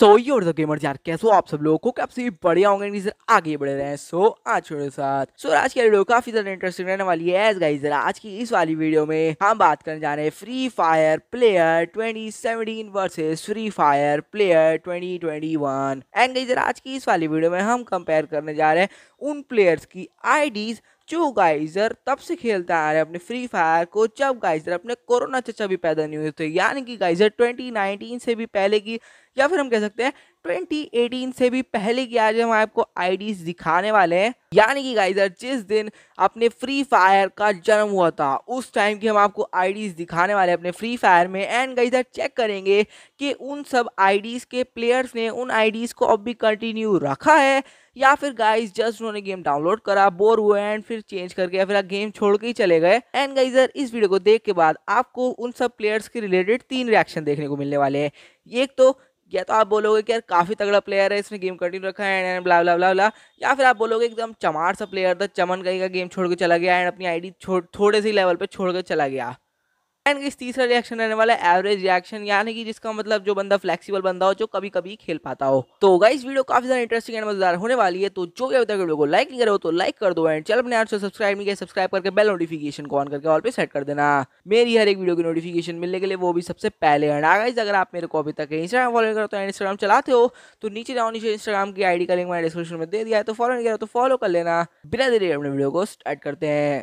सो तो ये और गेमर तो यार कैसे हो आप सब लोगों को काफी बढ़िया होंगे सर आगे बढ़ रहे हैं सो आज छोड़े साथ सो आज की वीडियो काफी ज्यादा इंटरेस्टिंग रहने वाली है एज गाइस आज की इस वाली वीडियो में हम बात करने जा रहे हैं free fire player 2017 seventeen versus free fire player 2021 and guys आज की इस वाली वीडियो में हम कंपेयर करने जा रहे हैं उन प्लेयर्स की आईडीज जो गाइजर तब से खेलता आ रहे हैं अपने फ्री फायर को जब गाइजर अपने कोरोना चचा भी पैदा नहीं हुए थे यानी कि गाइजर 2019 से भी पहले की या फिर हम कह सकते हैं 2018 से भी पहले की आज हम आपको आईडीज दिखाने वाले हैं यानी कि गाइजर जिस दिन अपने फ्री फायर का जन्म हुआ था उस टाइम की हम आपको आईडीज दिखाने वाले अपने फ्री फायर में एंड गाइजर चेक करेंगे कि उन सब आईडीज के प्लेयर्स ने उन आईडीज को अब भी कंटिन्यू रखा है या फिर गाइज जस्ट उन्होंने गेम डाउनलोड करा बोर हुए एंड फिर चेंज करके या फिर गेम छोड़ के ही चले गए एंड गाइजर इस वीडियो को देख के बाद आपको उन सब प्लेयर्स के रिलेटेड तीन रिएक्शन देखने को मिलने वाले हैं एक तो या तो आप बोलोगे कि यार काफ़ी तगड़ा प्लेयर है इसने गेम कंटिन्यू रखा है एंड ब्ला ब्ला ब्ला ब्ला या फिर आप बोलोगे एकदम चमार सा प्लेयर था चमन कहीं का गेम छोड़ के चला गया एंड अपनी आईडी छोड़ थोड़े से लेवल पे छोड़ के चला गया एंड इस तीसरा रिएक्शन रहने वाला है एवरेज रिएक्शन यानी कि जिसका मतलब जो बंदा फ्लेक्सिबल बंदा हो जो कभी कभी खेल पाता हो तो इस वीडियो काफी ज्यादा इंटरेस्टिंग एंड मजेदार होने वाली है तो जो भी अभी तक वीडियो को लाइक नहीं करो तो लाइक कर दो एंड चैनल अपने से सब्सक्राइब नहीं किया सब्सक्राइब करके बेल नोटिफिकेशन को ऑन करके ऑल पे सेट कर देना मेरी हर एक वीडियो की नोटिफिकेशन मिलने के लिए वो भी सबसे पहले एंड गाइस हाँ अगर आप मेरे को अभी तक इंस्टाग्राम फॉलो करो तो इंस्टाग्राम चलाते हो तो नीचे जाओ नीचे इंस्टाग्राम की आईडी का लिंक मैंने डिस्क्रिप्शन में दे दिया है तो फॉलो नहीं करो तो फॉलो कर लेना बिना देरी अपने वीडियो को स्टार्ट करते हैं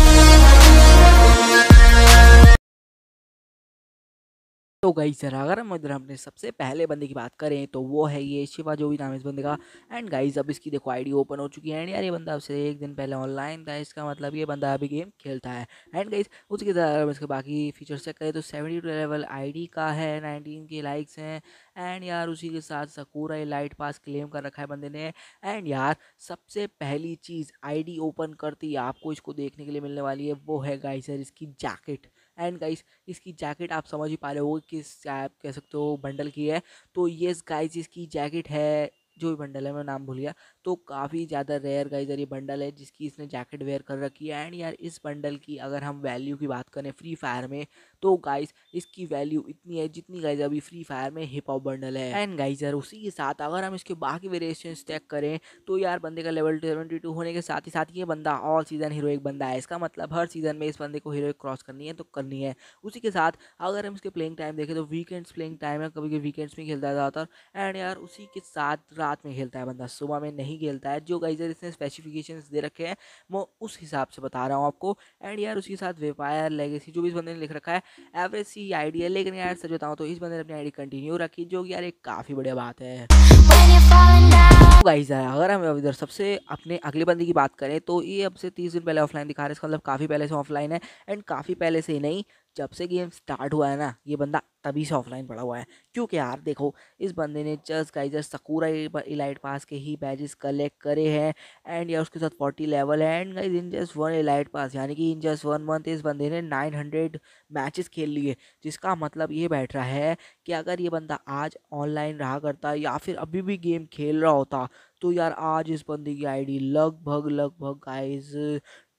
तो गई सर अगर हम इधर अपने सबसे पहले बंदे की बात करें तो वो है ये शिवा जो भी नाम है इस बंदे का एंड गाइज अब इसकी देखो आईडी ओपन हो चुकी है एंड यार ये बंदा अब से एक दिन पहले ऑनलाइन था इसका मतलब ये बंदा अभी गेम खेलता है एंड गाइज उसके तरह इसके बाकी फीचर्स चेक करें तो सेवेंटी टू लेवल आई का है नाइनटीन के लाइक्स हैं एंड यार उसी के साथ सकूरा लाइट पास क्लेम कर रखा है बंदे ने एंड यार सबसे पहली चीज़ आई ओपन करती आपको इसको देखने के लिए मिलने वाली है वो है गाइसर इसकी जैकेट एंड गाइस इसकी जैकेट आप समझ ही पा रहे हो किस आप कह सकते हो बंडल की है तो ये गाइस इसकी जैकेट है जो भी बंडल है मैं नाम भूल गया तो काफ़ी ज़्यादा रेयर गाइजर ये बंडल है जिसकी इसने जैकेट वेयर कर रखी है एंड यार इस बंडल की अगर हम वैल्यू की बात करें फ्री फायर में तो गाइस इसकी वैल्यू इतनी है जितनी गाइजर अभी फ्री फायर में हिप हॉप बंडल है एंड गाइजर उसी के साथ अगर हम इसके बाकी वेरिएशन चेक करें तो यार बंदे का लेवल सेवेंटी टू होने के साथ ही साथ ये बंदा ऑल सीज़न एक बंदा है इसका मतलब हर सीज़न में इस बंदे को हीरो क्रॉस करनी है तो करनी है उसी के साथ अगर हम इसके प्लेइंग टाइम देखें तो वीकेंड्स प्लेइंग टाइम है कभी कभी वीकेंड्स में खेलता है ज़्यादातर एंड यार उसी के साथ रात में खेलता है बंदा सुबह में नहीं नहीं खेलता है जो गाइजर इसने स्पेसिफिकेशन दे रखे हैं वो उस हिसाब से बता रहा हूँ आपको एंड यार उसके साथ वेपायर लेगेसी जो भी इस बंदे ने लिख रखा है एवरेज सी आइडिया लेकिन यार सच बताऊँ तो इस बंदे ने अपनी आईडी कंटिन्यू रखी जो कि यार एक काफ़ी बढ़िया बात है तो गाइज अगर हम इधर सबसे अपने अगले बंदे की बात करें तो ये अब से तीस दिन पहले ऑफलाइन दिखा रहे हैं इसका मतलब काफ़ी पहले से ऑफलाइन है एंड काफ़ी पहले से ही नहीं जब से गेम स्टार्ट हुआ है ना ये बंदा तभी से ऑफलाइन पड़ा हुआ है क्योंकि यार देखो इस बंदे ने just guys Sakura elite pass के ही बैजेस कलेक्ट करे हैं एंड या उसके साथ फोर्टी लेवल है and guys in just one elite pass यानी कि इन जस्ट वन मंथ इस बंदे ने नाइन हंड्रेड मैचेस खेल लिए जिसका मतलब ये बैठ रहा है कि अगर ये बंदा आज ऑनलाइन रहा करता या फिर अभी भी गेम खेल रहा होता तो यार आज इस बंदे की आई लगभग लगभग guys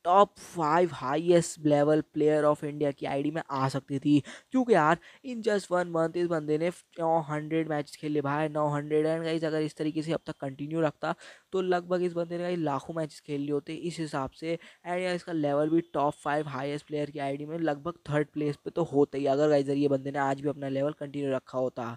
top five highest level player of India की आईडी में आ सकती थी क्योंकि यार इन जस्ट वन मंथ इस बंदे ने नौ हंड्रेड मैच खेले भाई नौ हंड्रेड एंड गाइज अगर इस तरीके से अब तक कंटिन्यू रखता तो लगभग इस बंदे ने कहीं लाखों मैच खेल लिए होते इस हिसाब से एंड यार इसका लेवल भी टॉप फाइव हाईएस्ट प्लेयर की आई में लगभग थर्ड प्लेस पर तो होता ही अगर गाइजर ये बंदे ने आज भी अपना लेवल कंटिन्यू रखा होता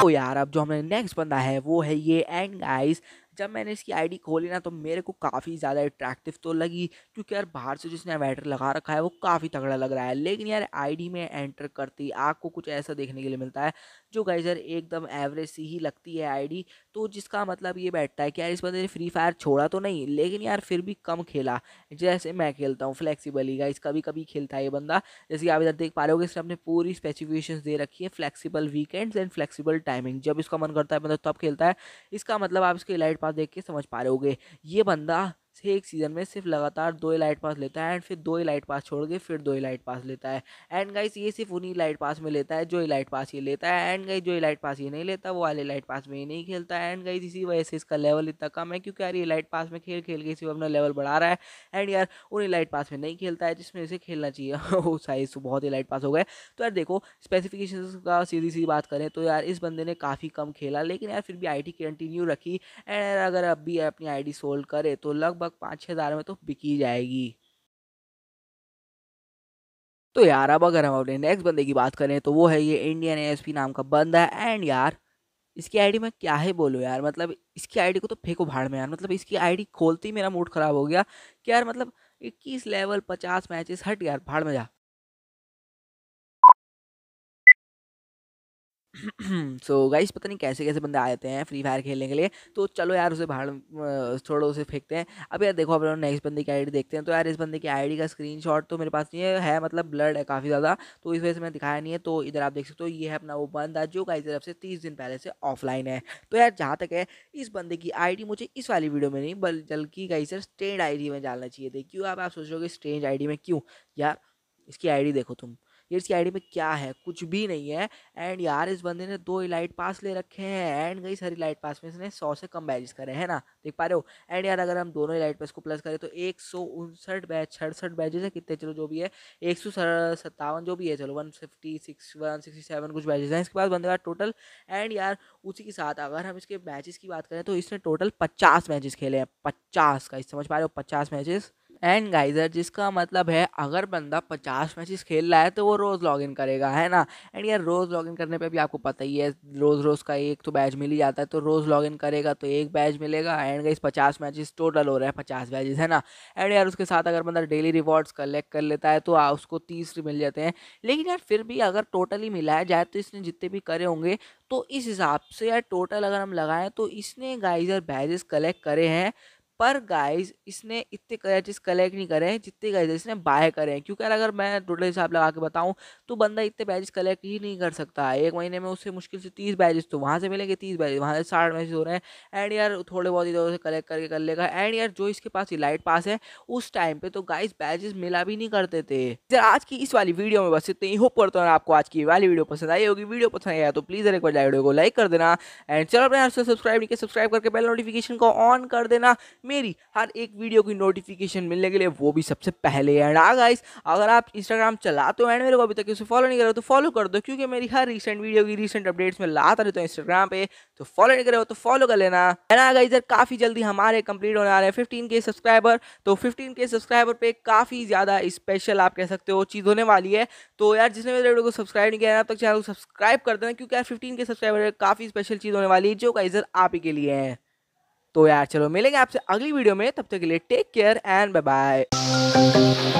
तो यार अब जो हमें नेक्स्ट बंदा है वो है ये एंड गाइस जब मैंने इसकी आईडी खोली ना तो मेरे को काफ़ी ज़्यादा अट्रैक्टिव तो लगी क्योंकि यार बाहर से जिसने अवेटर लगा रखा है वो काफ़ी तगड़ा लग रहा है लेकिन यार आईडी में एंटर करती आपको कुछ ऐसा देखने के लिए मिलता है जो गाइजर एकदम एवरेज सी ही लगती है आईडी तो जिसका मतलब ये बैठता है कि यार इस बंदे ने फ्री फायर छोड़ा तो नहीं लेकिन यार फिर भी कम खेला जैसे मैं खेलता हूँ ही गाइज कभी कभी खेलता है ये बंदा जैसे कि आप इधर देख पा रहे हो इसमें इसने अपने पूरी स्पेसिफिकेशन दे रखी है flexible weekends and flexible timing जब इसका मन करता है बंदा तब खेलता है इसका मतलब आप इसके लाइट पास देख के समझ पा रहे हो ये बंदा एक सीज़न में सिर्फ लगातार दो ही लाइट पास लेता है एंड फिर दो ही लाइट पास छोड़ के फिर दो ही लाइट पास लेता है एंड गाइस ये सिर्फ उन्हीं लाइट पास में लेता है जो ही लाइट पास ये लेता है एंड गाइस जो ही लाइट पास ये नहीं लेता वो वाले लाइट पास में ये नहीं खेलता है एंड गाइस इसी वजह से इसका लेवल इतना कम है क्योंकि यार ये लाइट पास में खेल खेल के इसी अपना लेवल बढ़ा रहा है एंड यार उन्हीं लाइट पास में नहीं खेलता है जिसमें इसे खेलना चाहिए वो साइज बहुत ही लाइट पास हो गए तो यार देखो स्पेसिफिकेशन का सीधी सीधी बात करें तो यार इस बंदे ने काफ़ी कम खेला लेकिन यार फिर भी आई कंटिन्यू रखी एंड अगर अब भी अपनी आई डी सोल्ड करे तो लगभग लगभग पाँच छः हज़ार में तो बिकी जाएगी तो यार अब अगर हम अपने नेक्स्ट बंदे की बात करें तो वो है ये इंडियन एएसपी नाम का बंदा है एंड यार इसकी आईडी में क्या है बोलो यार मतलब इसकी आईडी को तो फेंको भाड़ में यार मतलब इसकी आईडी खोलते ही मेरा मूड ख़राब हो गया कि यार मतलब इक्कीस लेवल पचास मैचेस हट यार भाड़ में जा सो गाइस पता नहीं कैसे कैसे बंदे आ जाते हैं फ्री फायर खेलने के लिए तो चलो यार उसे बाहर थोड़ा उसे फेंकते हैं अब यार देखो अपना नेक्स्ट बंदे की आईडी देखते हैं तो यार इस बंदे की आईडी का स्क्रीनशॉट तो मेरे पास नहीं है, है मतलब ब्लड है काफ़ी ज़्यादा तो इस वजह से मैंने दिखाया नहीं है तो इधर आप देख सकते हो ये है अपना वो बंदा जो गाइस तरफ से तीस दिन पहले से ऑफलाइन है तो यार जहाँ तक है इस बंदे की आई मुझे इस वाली वीडियो में नहीं बल जल्कि गाई सर स्टेंड आई में डालना चाहिए थे क्यों आप सोच रहे हो स्टेंड आई में क्यों यार इसकी आई देखो तुम ये इसकी आईडी में क्या है कुछ भी नहीं है एंड यार इस बंदे ने दो इलाइट पास ले रखे हैं एंड गई सारी इलाइट पास में इसने सौ से कम बैचेस करे हैं ना देख पा रहे हो एंड यार अगर हम दोनों इलाइट पास को प्लस करें तो एक सौ उनसठ बैच सड़सठ बैचेज है कितने चलो जो भी है एक सौ सत्तावन जो भी है चलो one fifty six one sixty seven कुछ बैचेज हैं इसके पास बंदे का टोटल एंड यार उसी के साथ अगर हम इसके मैचेस की बात करें तो इसने टोटल पचास मैचेस खेले हैं पचास का इस समझ पा रहे हो पचास मैचेस एंड गाइजर जिसका मतलब है अगर बंदा पचास मैचेस खेल रहा है तो वो रोज़ लॉगिन करेगा है ना एंड यार रोज़ लॉगिन करने पे भी आपको पता ही है रोज़ रोज़ का एक तो बैच मिल ही जाता है तो रोज़ लॉगिन करेगा तो एक बैच मिलेगा एंड गाइज पचास मैचेस टोटल हो रहा है पचास बैचेज है ना एंड यार उसके साथ अगर बंदा डेली रिवॉर्ड्स कलेक्ट कर लेता है तो आ, उसको तीस मिल जाते हैं लेकिन यार फिर भी अगर टोटली मिलाया जाए तो इसने जितने भी करे होंगे तो इस हिसाब से यार टोटल अगर हम लगाएं तो इसने गाइजर बैजेस कलेक्ट करे हैं पर गाइस इसने इतने चीज कलेक्ट नहीं करे हैं जितने गाइस इसने बाय करे हैं क्योंकि अगर मैं टोटल हिसाब लगा के बताऊं तो बंदा इतने बैजेस कलेक्ट ही नहीं कर सकता है एक महीने में उससे मुश्किल से तीस बैजेस तो वहाँ से मिलेंगे तीस बैजेस वहाँ से साठ बैजेस हो रहे हैं एंड यार थोड़े बहुत इधर उसे कलेक्ट करके कर लेगा एंड यार जो इसके पास लाइट पास है उस टाइम पर तो गाइज बैजेस मिला भी नहीं करते थे यार आज की इस वाली वीडियो में बस इतनी होप करता हूँ आपको आज की वाली वीडियो पसंद आई होगी वीडियो पसंद आया तो प्लीज़ एक बार वीडियो को लाइक कर देना एंड चलो अपने सब्सक्राइब नहीं सब्सक्राइब करके बेल नोटिफिकेशन को ऑन कर देना मेरी हर एक वीडियो की नोटिफिकेशन मिलने के लिए वो भी सबसे पहले एंड आ गाइस अगर आप इंस्टाग्राम चलाते हो एंड मेरे को अभी तक उसे फॉलो नहीं करो तो फॉलो कर दो क्योंकि मेरी हर रिसेंट वीडियो की रिसेंट अपडेट्स में लाता रहता हूँ इंस्टाग्राम पे तो फॉलो नहीं करे हो तो फॉलो कर लेना एंड आ गाइस काफ़ी जल्दी हमारे कंप्लीट होने आ रहे हैं फिफ्टीन के सब्सक्राइबर तो फिफ्टीन के सब्सक्राइबर पे काफ़ी ज़्यादा स्पेशल आप कह सकते हो चीज़ होने वाली है तो यार जिसने मेरे वीडियो को सब्सक्राइब नहीं किया तक चैनल को सब्सक्राइब कर देना क्योंकि यार फिफ्टीन के सब्सक्राइबर काफ़ी स्पेशल चीज़ होने वाली है जो का आप ही के लिए है तो यार चलो मिलेंगे आपसे अगली वीडियो में तब तक के लिए take care and bye bye